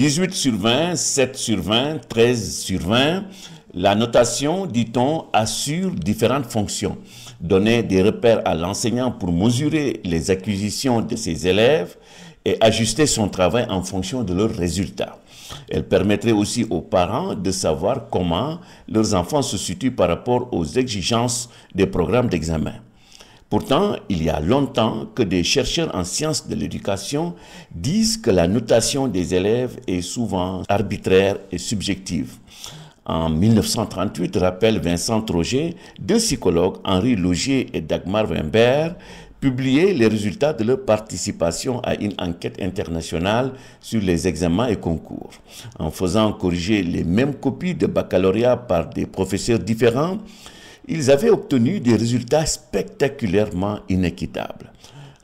18 sur 20, 7 sur 20, 13 sur 20. La notation, dit-on, assure différentes fonctions. Donner des repères à l'enseignant pour mesurer les acquisitions de ses élèves et ajuster son travail en fonction de leurs résultats. Elle permettrait aussi aux parents de savoir comment leurs enfants se situent par rapport aux exigences des programmes d'examen. Pourtant, il y a longtemps que des chercheurs en sciences de l'éducation disent que la notation des élèves est souvent arbitraire et subjective. En 1938, rappelle Vincent Troger, deux psychologues, Henri Logier et Dagmar Wimbert, publiaient les résultats de leur participation à une enquête internationale sur les examens et concours. En faisant corriger les mêmes copies de baccalauréat par des professeurs différents, ils avaient obtenu des résultats spectaculairement inéquitables.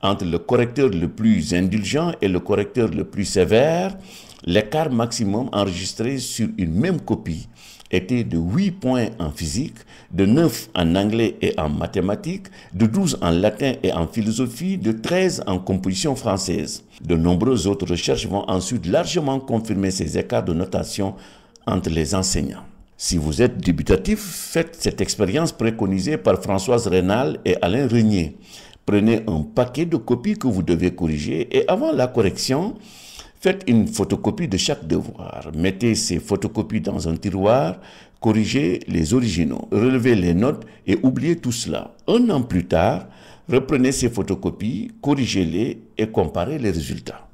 Entre le correcteur le plus indulgent et le correcteur le plus sévère, l'écart maximum enregistré sur une même copie était de 8 points en physique, de 9 en anglais et en mathématiques, de 12 en latin et en philosophie, de 13 en composition française. De nombreuses autres recherches vont ensuite largement confirmer ces écarts de notation entre les enseignants. Si vous êtes débutatif, faites cette expérience préconisée par Françoise Rénal et Alain Regnier. Prenez un paquet de copies que vous devez corriger et avant la correction, faites une photocopie de chaque devoir. Mettez ces photocopies dans un tiroir, corrigez les originaux, relevez les notes et oubliez tout cela. Un an plus tard, reprenez ces photocopies, corrigez-les et comparez les résultats.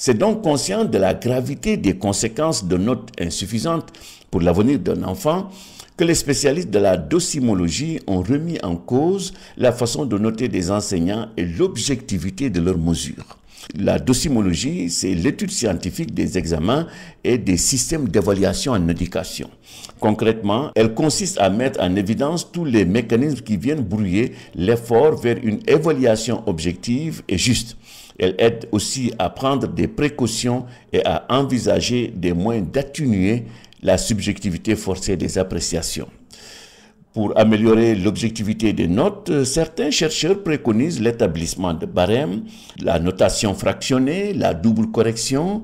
C'est donc conscient de la gravité des conséquences de notes insuffisantes pour l'avenir d'un enfant que les spécialistes de la docimologie ont remis en cause la façon de noter des enseignants et l'objectivité de leurs mesures. La docimologie, c'est l'étude scientifique des examens et des systèmes d'évaluation en éducation. Concrètement, elle consiste à mettre en évidence tous les mécanismes qui viennent brouiller l'effort vers une évaluation objective et juste. Elle aide aussi à prendre des précautions et à envisager des moyens d'atténuer la subjectivité forcée des appréciations. Pour améliorer l'objectivité des notes, euh, certains chercheurs préconisent l'établissement de barèmes, la notation fractionnée, la double correction,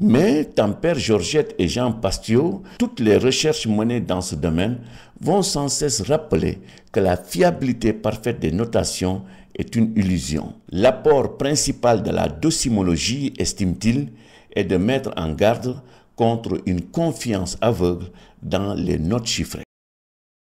mais père Georgette et Jean Pastiot, toutes les recherches menées dans ce domaine vont sans cesse rappeler que la fiabilité parfaite des notations est une illusion. L'apport principal de la docimologie, estime-t-il, est de mettre en garde contre une confiance aveugle dans les notes chiffrées.